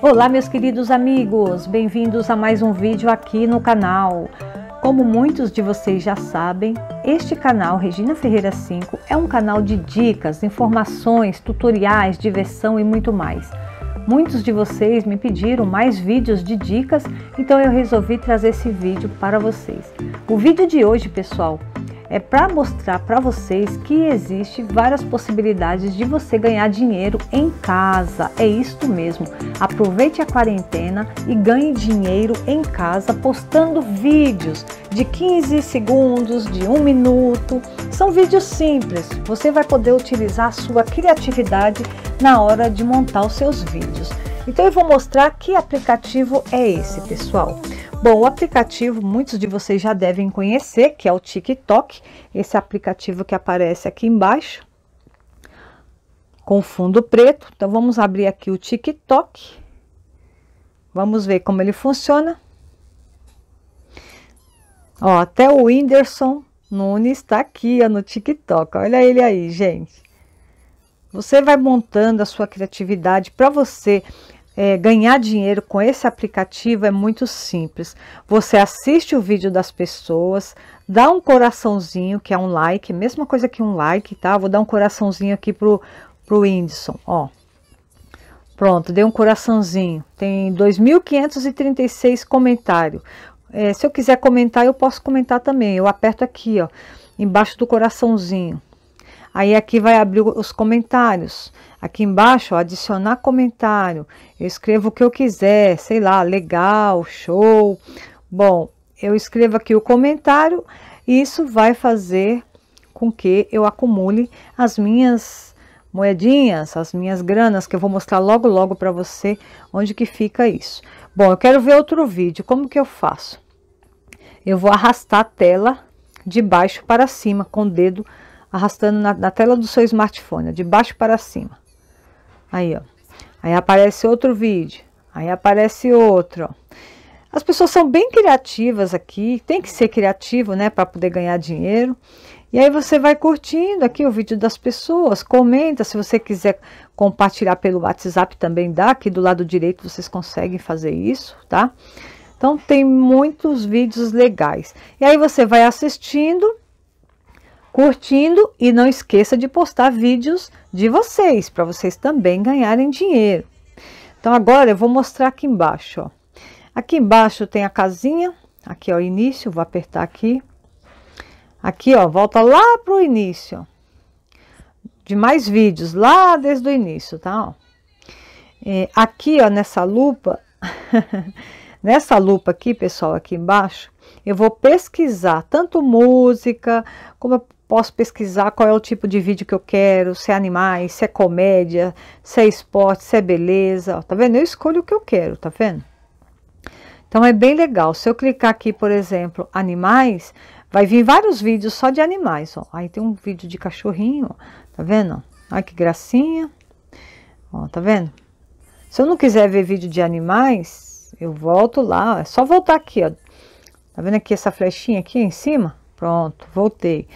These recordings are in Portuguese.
Olá, meus queridos amigos, bem-vindos a mais um vídeo aqui no canal. Como muitos de vocês já sabem, este canal Regina Ferreira 5 é um canal de dicas, informações, tutoriais, diversão e muito mais. Muitos de vocês me pediram mais vídeos de dicas, então eu resolvi trazer esse vídeo para vocês. O vídeo de hoje, pessoal, é para mostrar para vocês que existe várias possibilidades de você ganhar dinheiro em casa. É isto mesmo. Aproveite a quarentena e ganhe dinheiro em casa postando vídeos de 15 segundos, de um minuto. São vídeos simples. Você vai poder utilizar a sua criatividade na hora de montar os seus vídeos. Então eu vou mostrar que aplicativo é esse, pessoal. Bom, o aplicativo muitos de vocês já devem conhecer, que é o TikTok, esse aplicativo que aparece aqui embaixo, com fundo preto. Então, vamos abrir aqui o TikTok, vamos ver como ele funciona. Ó, até o Whindersson Nunes está aqui ó, no TikTok, olha ele aí, gente. Você vai montando a sua criatividade para você é, ganhar dinheiro com esse aplicativo é muito simples. Você assiste o vídeo das pessoas, dá um coraçãozinho, que é um like, mesma coisa que um like, tá? Vou dar um coraçãozinho aqui pro, pro Whindersson, ó. Pronto, deu um coraçãozinho. Tem 2.536 comentários. É, se eu quiser comentar, eu posso comentar também. Eu aperto aqui, ó, embaixo do coraçãozinho. Aí aqui vai abrir os comentários. Aqui embaixo, ó, adicionar comentário. Eu escrevo o que eu quiser, sei lá, legal, show. Bom, eu escrevo aqui o comentário e isso vai fazer com que eu acumule as minhas moedinhas, as minhas granas, que eu vou mostrar logo logo para você onde que fica isso. Bom, eu quero ver outro vídeo, como que eu faço? Eu vou arrastar a tela de baixo para cima com o dedo arrastando na, na tela do seu smartphone, de baixo para cima. Aí, ó. Aí aparece outro vídeo. Aí aparece outro. As pessoas são bem criativas aqui, tem que ser criativo, né, para poder ganhar dinheiro. E aí você vai curtindo aqui o vídeo das pessoas, comenta, se você quiser compartilhar pelo WhatsApp também dá, aqui do lado direito vocês conseguem fazer isso, tá? Então tem muitos vídeos legais. E aí você vai assistindo curtindo e não esqueça de postar vídeos de vocês, para vocês também ganharem dinheiro. Então agora eu vou mostrar aqui embaixo, ó. Aqui embaixo tem a casinha, aqui ó, início, vou apertar aqui. Aqui ó, volta lá pro início, ó, de mais vídeos, lá desde o início, tá? Ó. É, aqui ó, nessa lupa, nessa lupa aqui, pessoal, aqui embaixo, eu vou pesquisar tanto música, como posso pesquisar qual é o tipo de vídeo que eu quero, se é animais, se é comédia, se é esporte, se é beleza, ó, tá vendo? Eu escolho o que eu quero, tá vendo? Então é bem legal. Se eu clicar aqui, por exemplo, animais, vai vir vários vídeos só de animais, ó. Aí tem um vídeo de cachorrinho, ó, tá vendo? Olha que gracinha. Ó, tá vendo? Se eu não quiser ver vídeo de animais, eu volto lá, ó. é só voltar aqui, ó. Tá vendo aqui essa flechinha aqui em cima? Pronto, voltei.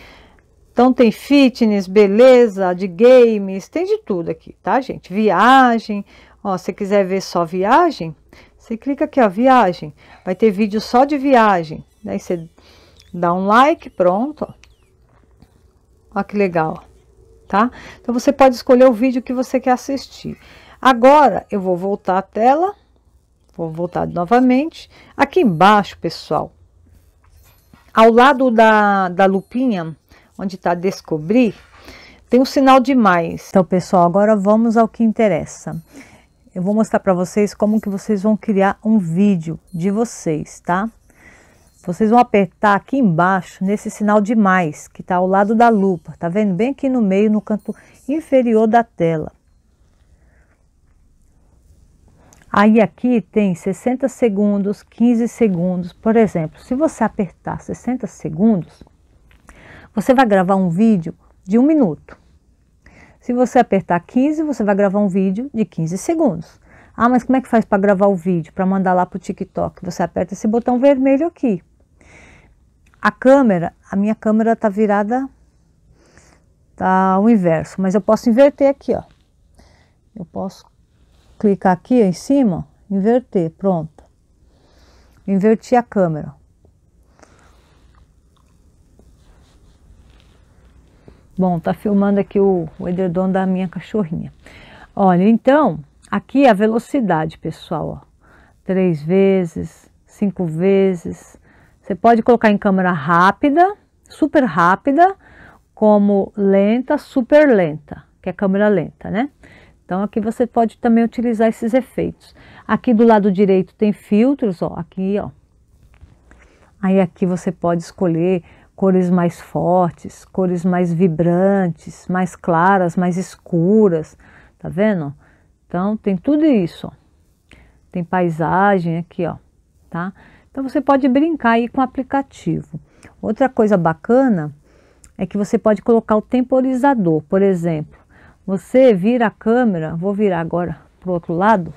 Então tem fitness, beleza, de games, tem de tudo aqui, tá, gente? Viagem, ó, se quiser ver só viagem, você clica aqui, ó, viagem. Vai ter vídeo só de viagem. Daí né? você dá um like, pronto, ó. que legal, tá? Então você pode escolher o vídeo que você quer assistir. Agora eu vou voltar a tela, vou voltar novamente. Aqui embaixo, pessoal, ao lado da, da lupinha onde está descobrir, tem um sinal de mais. Então, pessoal, agora vamos ao que interessa. Eu vou mostrar para vocês como que vocês vão criar um vídeo de vocês, tá? Vocês vão apertar aqui embaixo nesse sinal de mais, que está ao lado da lupa, tá vendo? Bem aqui no meio, no canto inferior da tela. Aí aqui tem 60 segundos, 15 segundos. Por exemplo, se você apertar 60 segundos, você vai gravar um vídeo de um minuto. Se você apertar 15, você vai gravar um vídeo de 15 segundos. Ah, mas como é que faz para gravar o vídeo, para mandar lá para o TikTok? Você aperta esse botão vermelho aqui. A câmera, a minha câmera está virada tá o inverso, mas eu posso inverter aqui, ó. Eu posso clicar aqui em cima, inverter, pronto. Inverti a câmera. Bom, tá filmando aqui o, o edredom da minha cachorrinha. Olha, então, aqui é a velocidade, pessoal, ó. Três vezes, cinco vezes. Você pode colocar em câmera rápida, super rápida, como lenta, super lenta, que é câmera lenta, né? Então, aqui você pode também utilizar esses efeitos. Aqui do lado direito tem filtros, ó, aqui, ó. Aí aqui você pode escolher cores mais fortes, cores mais vibrantes, mais claras, mais escuras, tá vendo? Então tem tudo isso, tem paisagem aqui, ó, tá? Então você pode brincar aí com o aplicativo. Outra coisa bacana é que você pode colocar o temporizador, por exemplo. Você vira a câmera, vou virar agora para o outro lado,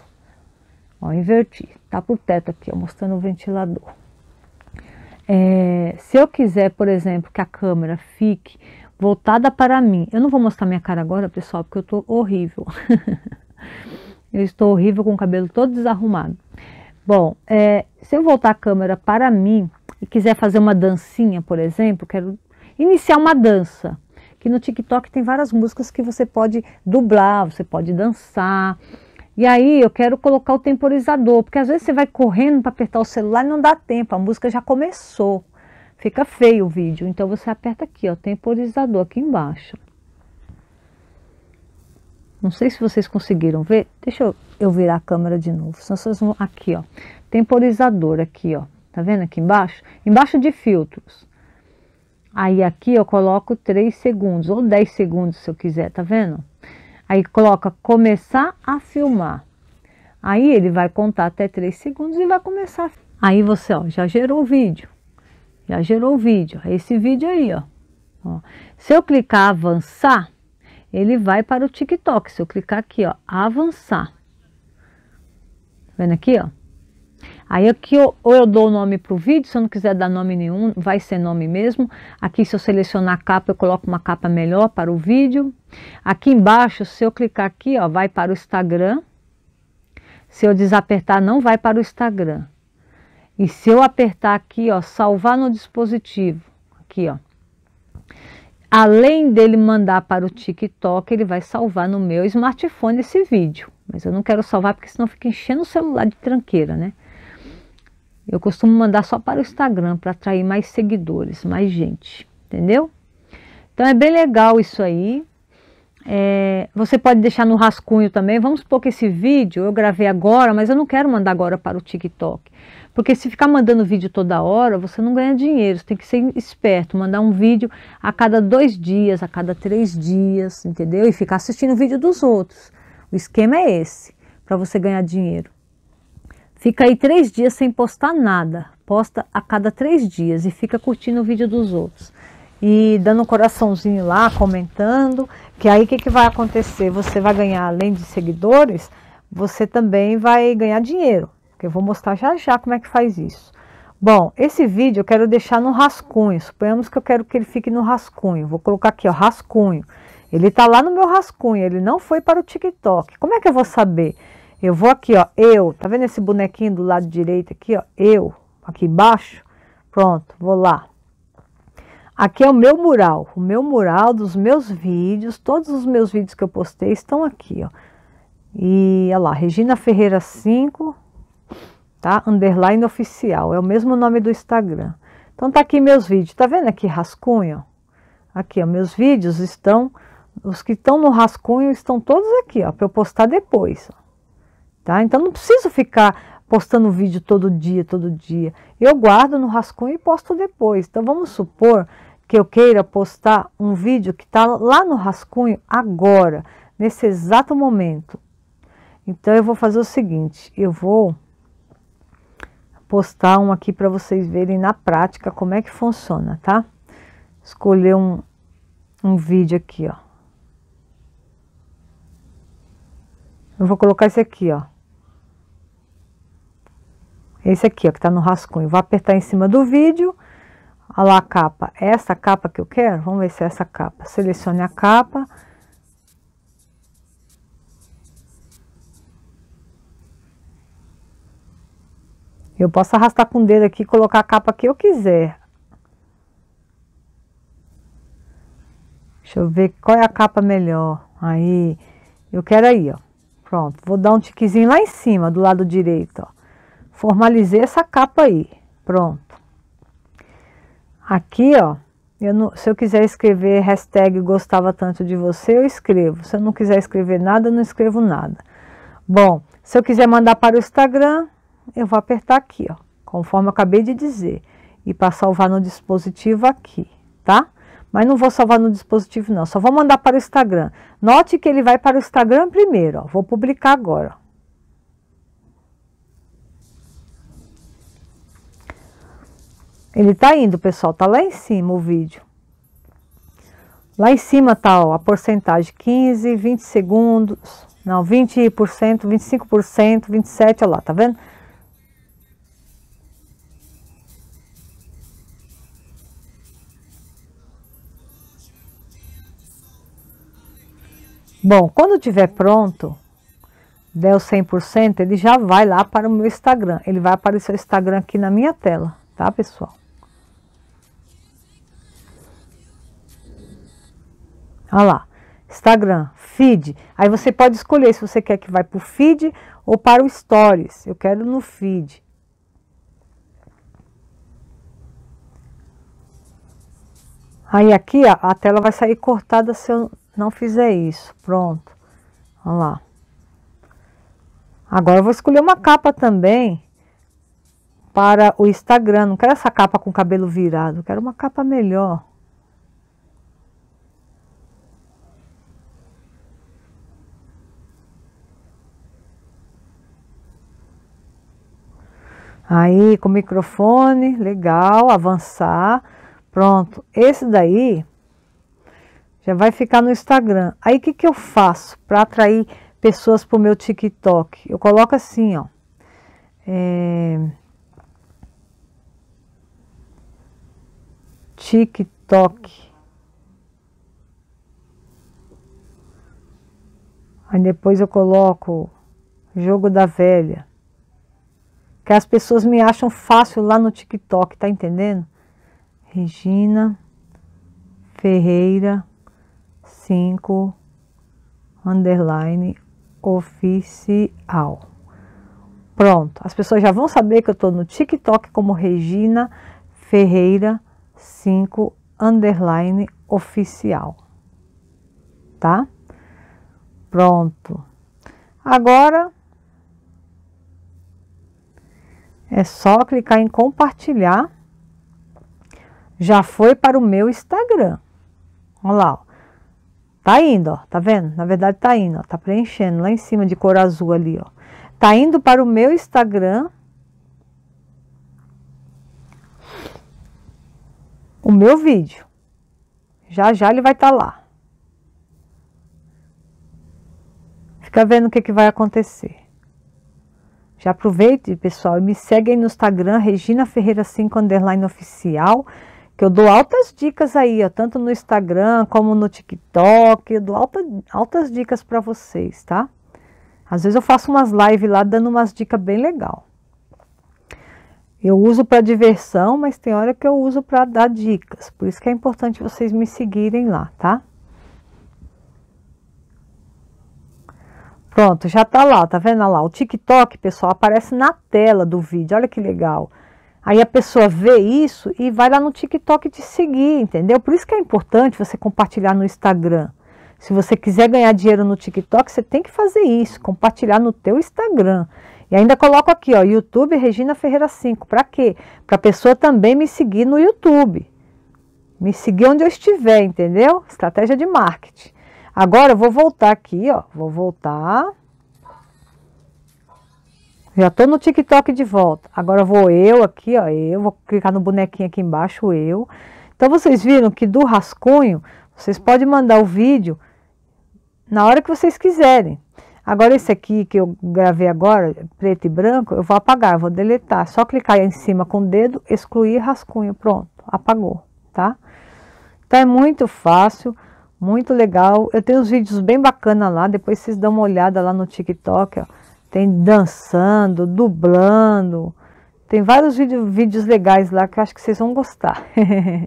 ó, inverti, tá pro teto aqui, ó, mostrando o ventilador. É, se eu quiser, por exemplo, que a câmera fique voltada para mim, eu não vou mostrar minha cara agora, pessoal, porque eu estou horrível. eu estou horrível com o cabelo todo desarrumado. Bom, é, se eu voltar a câmera para mim e quiser fazer uma dancinha, por exemplo, quero iniciar uma dança. Que no TikTok tem várias músicas que você pode dublar, você pode dançar, e aí eu quero colocar o temporizador, porque às vezes você vai correndo para apertar o celular e não dá tempo, a música já começou. Fica feio o vídeo, então você aperta aqui, ó, temporizador aqui embaixo. Não sei se vocês conseguiram ver. Deixa eu, eu virar a câmera de novo. Senão vocês vão aqui, ó. Temporizador aqui, ó. Tá vendo aqui embaixo? Embaixo de filtros. Aí aqui eu coloco 3 segundos ou 10 segundos se eu quiser, tá vendo? Aí coloca começar a filmar. Aí ele vai contar até 3 segundos e vai começar. Aí você, ó, já gerou o vídeo. Já gerou o vídeo. É esse vídeo aí, ó. ó. Se eu clicar avançar, ele vai para o TikTok. Se eu clicar aqui, ó, avançar. Tá vendo aqui, ó? Aí aqui eu, ou eu dou o nome para o vídeo, se eu não quiser dar nome nenhum, vai ser nome mesmo. Aqui se eu selecionar a capa, eu coloco uma capa melhor para o vídeo. Aqui embaixo, se eu clicar aqui, ó, vai para o Instagram. Se eu desapertar, não vai para o Instagram. E se eu apertar aqui, ó, salvar no dispositivo, aqui, ó. Além dele mandar para o TikTok, ele vai salvar no meu smartphone esse vídeo. Mas eu não quero salvar porque senão fica enchendo o celular de tranqueira, né? Eu costumo mandar só para o Instagram, para atrair mais seguidores, mais gente, entendeu? Então é bem legal isso aí. É, você pode deixar no rascunho também. Vamos supor que esse vídeo eu gravei agora, mas eu não quero mandar agora para o TikTok. Porque se ficar mandando vídeo toda hora, você não ganha dinheiro. Você tem que ser esperto, mandar um vídeo a cada dois dias, a cada três dias, entendeu? E ficar assistindo o vídeo dos outros. O esquema é esse, para você ganhar dinheiro. Fica aí três dias sem postar nada. Posta a cada três dias e fica curtindo o vídeo dos outros. E dando um coraçãozinho lá, comentando. Que aí o que, que vai acontecer? Você vai ganhar, além de seguidores, você também vai ganhar dinheiro. Que eu vou mostrar já já como é que faz isso. Bom, esse vídeo eu quero deixar no rascunho. Suponhamos que eu quero que ele fique no rascunho. Vou colocar aqui, ó, rascunho. Ele tá lá no meu rascunho, ele não foi para o TikTok. Como é que eu vou saber? Eu vou aqui, ó, eu, tá vendo esse bonequinho do lado direito aqui, ó, eu, aqui embaixo? Pronto, vou lá. Aqui é o meu mural, o meu mural dos meus vídeos, todos os meus vídeos que eu postei estão aqui, ó. E, olha lá, Regina Ferreira 5, tá? Underline oficial, é o mesmo nome do Instagram. Então, tá aqui meus vídeos, tá vendo aqui rascunho? Aqui, ó, meus vídeos estão, os que estão no rascunho estão todos aqui, ó, para eu postar depois, ó. Tá? Então não preciso ficar postando vídeo todo dia, todo dia. Eu guardo no rascunho e posto depois. Então vamos supor que eu queira postar um vídeo que está lá no rascunho agora, nesse exato momento. Então eu vou fazer o seguinte, eu vou postar um aqui para vocês verem na prática como é que funciona, tá? Escolher um, um vídeo aqui, ó. Eu vou colocar esse aqui, ó. É esse aqui, ó, que tá no rascunho. Vou apertar em cima do vídeo. Olha lá a capa. É essa capa que eu quero? Vamos ver se é essa capa. Selecione a capa. Eu posso arrastar com o dedo aqui e colocar a capa que eu quiser. Deixa eu ver qual é a capa melhor. Aí, eu quero aí, ó. Pronto, vou dar um tiquezinho lá em cima, do lado direito, ó formalizei essa capa aí, pronto. Aqui, ó, eu não, se eu quiser escrever hashtag gostava tanto de você, eu escrevo. Se eu não quiser escrever nada, não escrevo nada. Bom, se eu quiser mandar para o Instagram, eu vou apertar aqui, ó, conforme eu acabei de dizer. E para salvar no dispositivo aqui, tá? Mas não vou salvar no dispositivo não, só vou mandar para o Instagram. Note que ele vai para o Instagram primeiro, ó. Vou publicar agora, ó. Ele tá indo, pessoal, tá lá em cima o vídeo. Lá em cima tá ó, a porcentagem, 15, 20 segundos, não, 20%, 25%, 27%, olha lá, tá vendo? Bom, quando tiver pronto, der o 100%, ele já vai lá para o meu Instagram. Ele vai aparecer o Instagram aqui na minha tela, tá, pessoal? Olha lá, Instagram, feed. Aí você pode escolher se você quer que vai para o feed ou para o stories. Eu quero no feed. Aí aqui a, a tela vai sair cortada se eu não fizer isso. Pronto. Olha lá. Agora eu vou escolher uma capa também para o Instagram. Não quero essa capa com o cabelo virado. Quero uma capa melhor. Aí com o microfone, legal, avançar. Pronto, esse daí já vai ficar no Instagram. Aí o que, que eu faço para atrair pessoas para o meu TikTok? Eu coloco assim, ó. É... TikTok. Aí depois eu coloco Jogo da Velha. Que as pessoas me acham fácil lá no TikTok, tá entendendo? Regina Ferreira 5 underline oficial. Pronto, as pessoas já vão saber que eu tô no TikTok como Regina Ferreira 5 underline oficial. Tá? Pronto. Agora é só clicar em compartilhar. Já foi para o meu Instagram. Olha lá, ó. Tá indo, ó. Tá vendo? Na verdade, tá indo, ó. Tá preenchendo lá em cima de cor azul ali, ó. Tá indo para o meu Instagram. O meu vídeo. Já, já ele vai estar tá lá. Fica vendo o que, que vai acontecer. Já aproveite, pessoal, e me segue aí no Instagram, Regina Ferreira 5 Underline Oficial, que eu dou altas dicas aí, ó, tanto no Instagram como no TikTok, eu dou alta, altas dicas para vocês, tá? Às vezes eu faço umas lives lá dando umas dicas bem legal. Eu uso para diversão, mas tem hora que eu uso para dar dicas. Por isso que é importante vocês me seguirem lá, tá? Pronto, já tá lá, tá vendo lá? O TikTok, pessoal, aparece na tela do vídeo, olha que legal. Aí a pessoa vê isso e vai lá no TikTok te seguir, entendeu? Por isso que é importante você compartilhar no Instagram. Se você quiser ganhar dinheiro no TikTok, você tem que fazer isso, compartilhar no teu Instagram. E ainda coloco aqui, ó, YouTube Regina Ferreira 5. Para quê? Para a pessoa também me seguir no YouTube. Me seguir onde eu estiver, entendeu? Estratégia de marketing. Agora eu vou voltar aqui, ó, vou voltar. Já tô no TikTok de volta. Agora vou eu aqui, ó, eu vou clicar no bonequinho aqui embaixo, eu. Então vocês viram que do rascunho, vocês podem mandar o vídeo na hora que vocês quiserem. Agora esse aqui que eu gravei agora, preto e branco, eu vou apagar, eu vou deletar. Só clicar em cima com o dedo, excluir rascunho, pronto, apagou, tá? Então é muito fácil. Muito legal. Eu tenho uns vídeos bem bacana lá, depois vocês dão uma olhada lá no TikTok, ó. Tem dançando, dublando. Tem vários vídeo, vídeos legais lá que eu acho que vocês vão gostar.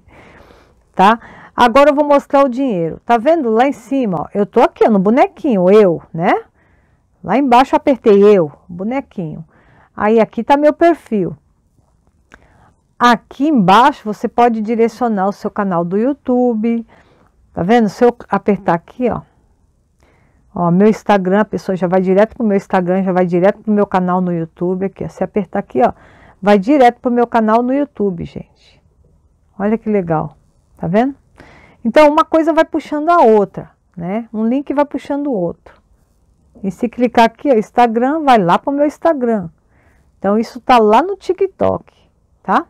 tá? Agora eu vou mostrar o dinheiro. Tá vendo lá em cima, ó, Eu tô aqui ó, no bonequinho, eu, né? Lá embaixo eu apertei eu, bonequinho. Aí aqui tá meu perfil. Aqui embaixo você pode direcionar o seu canal do YouTube, Tá vendo? Se eu apertar aqui, ó, ó, meu Instagram, a pessoa já vai direto pro meu Instagram, já vai direto pro meu canal no YouTube aqui, ó. Se apertar aqui, ó, vai direto pro meu canal no YouTube, gente. Olha que legal, tá vendo? Então, uma coisa vai puxando a outra, né? Um link vai puxando o outro. E se clicar aqui, ó, Instagram, vai lá pro meu Instagram. Então, isso tá lá no TikTok, tá?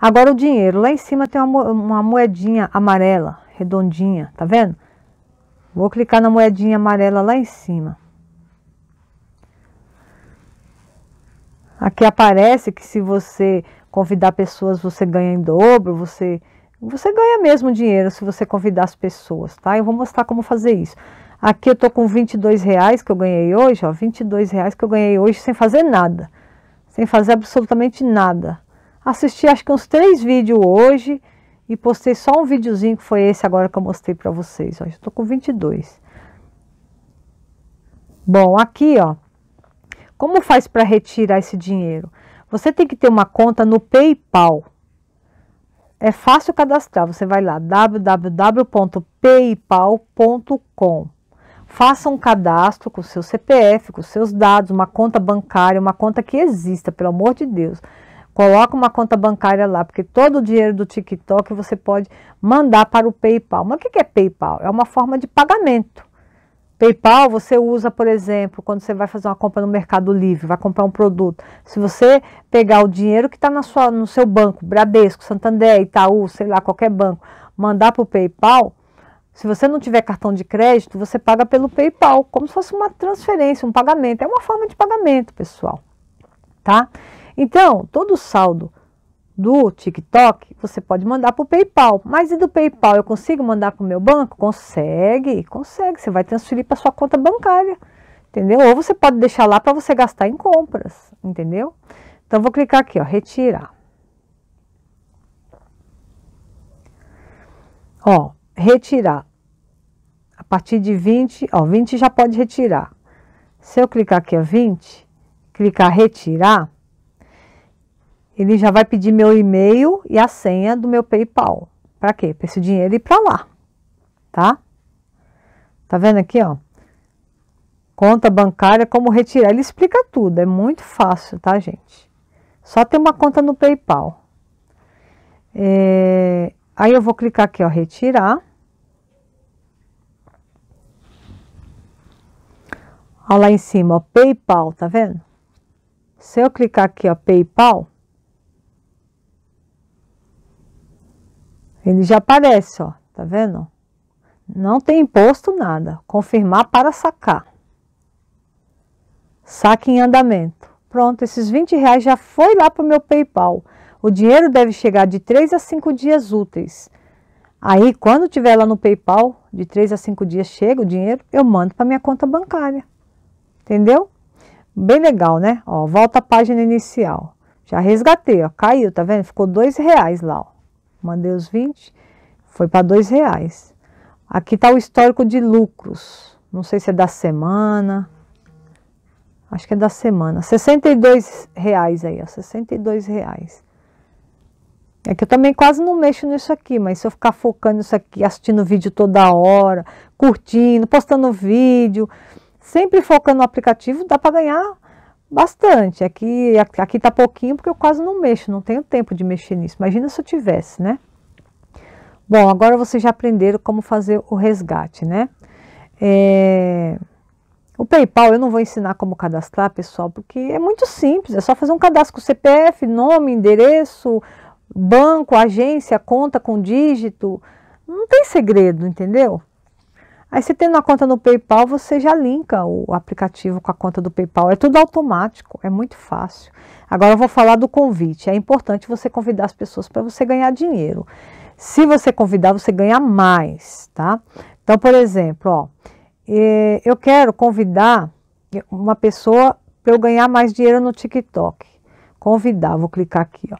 Agora, o dinheiro. Lá em cima tem uma, uma moedinha amarela redondinha, tá vendo? Vou clicar na moedinha amarela lá em cima. Aqui aparece que se você convidar pessoas, você ganha em dobro, você, você ganha mesmo dinheiro se você convidar as pessoas, tá? Eu vou mostrar como fazer isso. Aqui eu tô com 22 reais que eu ganhei hoje, ó, 22 reais que eu ganhei hoje sem fazer nada, sem fazer absolutamente nada. Assisti acho que uns três vídeos hoje, e postei só um videozinho que foi esse agora que eu mostrei para vocês. Ó, estou com 22. Bom, aqui, ó, como faz para retirar esse dinheiro? Você tem que ter uma conta no PayPal. É fácil cadastrar, você vai lá www.paypal.com. Faça um cadastro com o seu CPF, com seus dados, uma conta bancária, uma conta que exista, pelo amor de Deus. Coloca uma conta bancária lá, porque todo o dinheiro do TikTok você pode mandar para o PayPal. Mas o que é PayPal? É uma forma de pagamento. PayPal você usa, por exemplo, quando você vai fazer uma compra no Mercado Livre, vai comprar um produto. Se você pegar o dinheiro que está no seu banco, Bradesco, Santander, Itaú, sei lá, qualquer banco, mandar para o PayPal, se você não tiver cartão de crédito, você paga pelo PayPal, como se fosse uma transferência, um pagamento. É uma forma de pagamento, pessoal. Tá? Então, todo o saldo do TikTok você pode mandar para o PayPal. Mas e do PayPal eu consigo mandar para o meu banco? Consegue, consegue. Você vai transferir para sua conta bancária, entendeu? Ou você pode deixar lá para você gastar em compras, entendeu? Então, vou clicar aqui, ó, retirar. Ó, retirar. A partir de 20, ó, 20 já pode retirar. Se eu clicar aqui, ó, 20, clicar retirar, ele já vai pedir meu e-mail e a senha do meu PayPal. Para quê? Para esse dinheiro ir para lá, tá? Tá vendo aqui, ó? Conta bancária, como retirar. Ele explica tudo, é muito fácil, tá, gente? Só tem uma conta no PayPal. É... Aí eu vou clicar aqui, ó, retirar. Olha lá em cima, ó, PayPal, tá vendo? Se eu clicar aqui, ó, PayPal, Ele já aparece, ó, tá vendo? Não tem imposto nada. Confirmar para sacar. Saque em andamento. Pronto, esses 20 reais já foi lá para o meu PayPal. O dinheiro deve chegar de 3 a 5 dias úteis. Aí, quando tiver lá no PayPal, de 3 a 5 dias chega o dinheiro, eu mando para minha conta bancária. Entendeu? Bem legal, né? Ó, volta à página inicial. Já resgatei, ó, caiu, tá vendo? Ficou 2 reais lá, ó mandei os 20, foi para dois reais. Aqui está o histórico de lucros, não sei se é da semana, acho que é da semana, 62 reais aí, ó, 62 reais. É que eu também quase não mexo nisso aqui, mas se eu ficar focando nisso aqui, assistindo vídeo toda hora, curtindo, postando vídeo, sempre focando no aplicativo, dá para ganhar Bastante. Aqui, aqui tá pouquinho porque eu quase não mexo, não tenho tempo de mexer nisso. Imagina se eu tivesse, né? Bom, agora vocês já aprenderam como fazer o resgate, né? É... O PayPal eu não vou ensinar como cadastrar, pessoal, porque é muito simples. É só fazer um cadastro com CPF, nome, endereço, banco, agência, conta com dígito. Não tem segredo, entendeu? Aí você tendo a conta no PayPal, você já linka o aplicativo com a conta do PayPal. É tudo automático, é muito fácil. Agora eu vou falar do convite. É importante você convidar as pessoas para você ganhar dinheiro. Se você convidar, você ganha mais, tá? Então, por exemplo, ó, eh, eu quero convidar uma pessoa para eu ganhar mais dinheiro no TikTok. Convidar, vou clicar aqui, ó.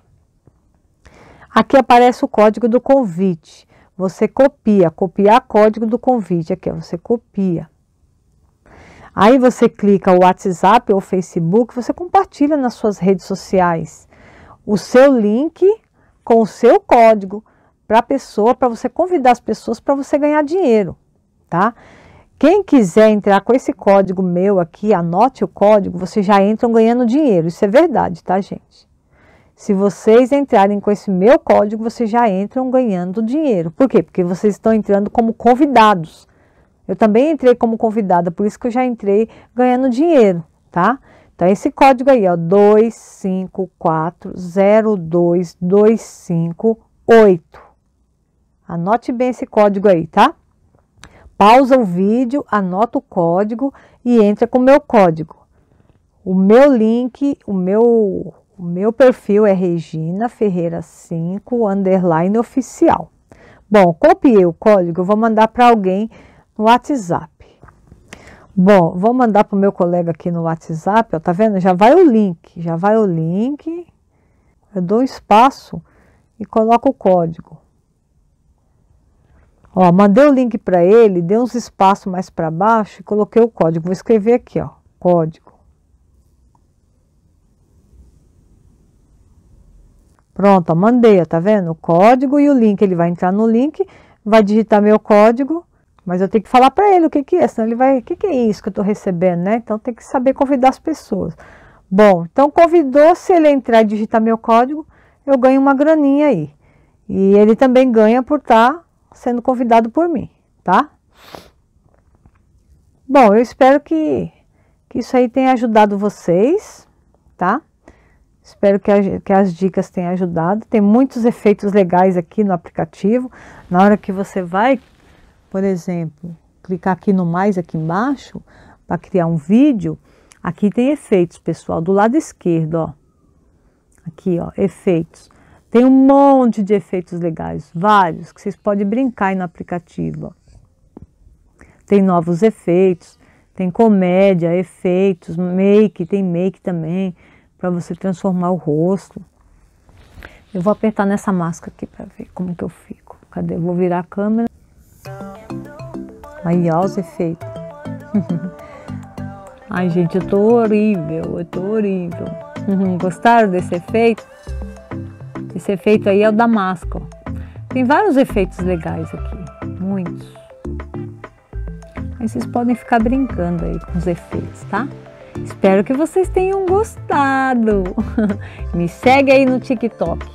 Aqui aparece o código do convite. Você copia, copiar código do convite, aqui você copia. Aí você clica o WhatsApp ou Facebook, você compartilha nas suas redes sociais o seu link com o seu código para a pessoa, para você convidar as pessoas para você ganhar dinheiro, tá? Quem quiser entrar com esse código meu aqui, anote o código, vocês já entram ganhando dinheiro. Isso é verdade, tá, gente? Se vocês entrarem com esse meu código, vocês já entram ganhando dinheiro. Por quê? Porque vocês estão entrando como convidados. Eu também entrei como convidada, por isso que eu já entrei ganhando dinheiro, tá? Então, esse código aí, ó, 25402258. Anote bem esse código aí, tá? Pausa o vídeo, anota o código e entra com o meu código. O meu link, o meu o meu perfil é Regina Ferreira 5 underline oficial. Bom, copiei o código, vou mandar para alguém no WhatsApp. Bom, vou mandar para o meu colega aqui no WhatsApp, ó, tá vendo? Já vai o link, já vai o link. Eu dou espaço e coloco o código. Ó, mandei o link para ele, dei uns espaços mais para baixo e coloquei o código. Vou escrever aqui, ó, código. Pronto, ó, mandei, ó, tá vendo? O código e o link. Ele vai entrar no link, vai digitar meu código, mas eu tenho que falar para ele o que, que é, senão ele vai, o que, que é isso que eu estou recebendo, né? Então tem que saber convidar as pessoas. Bom, então convidou, se ele entrar e digitar meu código, eu ganho uma graninha aí. E ele também ganha por estar tá sendo convidado por mim, tá? Bom, eu espero que, que isso aí tenha ajudado vocês, tá? Espero que, a, que, as dicas tenham ajudado. Tem muitos efeitos legais aqui no aplicativo. Na hora que você vai, por exemplo, clicar aqui no mais aqui embaixo para criar um vídeo, aqui tem efeitos, pessoal. Do lado esquerdo, ó. Aqui, ó, efeitos. Tem um monte de efeitos legais, vários, que vocês podem brincar aí no aplicativo. Ó. Tem novos efeitos, tem comédia, efeitos, make, tem make também para você transformar o rosto. Eu vou apertar nessa máscara aqui para ver como que eu fico. Cadê? Eu vou virar a câmera. Aí, ó, os efeitos. Ai, gente, eu tô horrível, eu tô horrível. Uhum, gostaram desse efeito? Esse efeito aí é o da máscara. Tem vários efeitos legais aqui, muitos. Aí vocês podem ficar brincando aí com os efeitos, tá? Espero que vocês tenham gostado. Me segue aí no TikTok,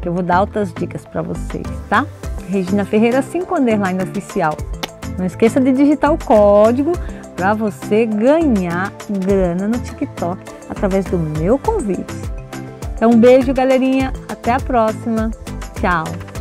que eu vou dar outras dicas para vocês, tá? Regina Ferreira 5 Underline Oficial. Não esqueça de digitar o código para você ganhar grana no TikTok através do meu convite. Então, um beijo, galerinha. Até a próxima. Tchau.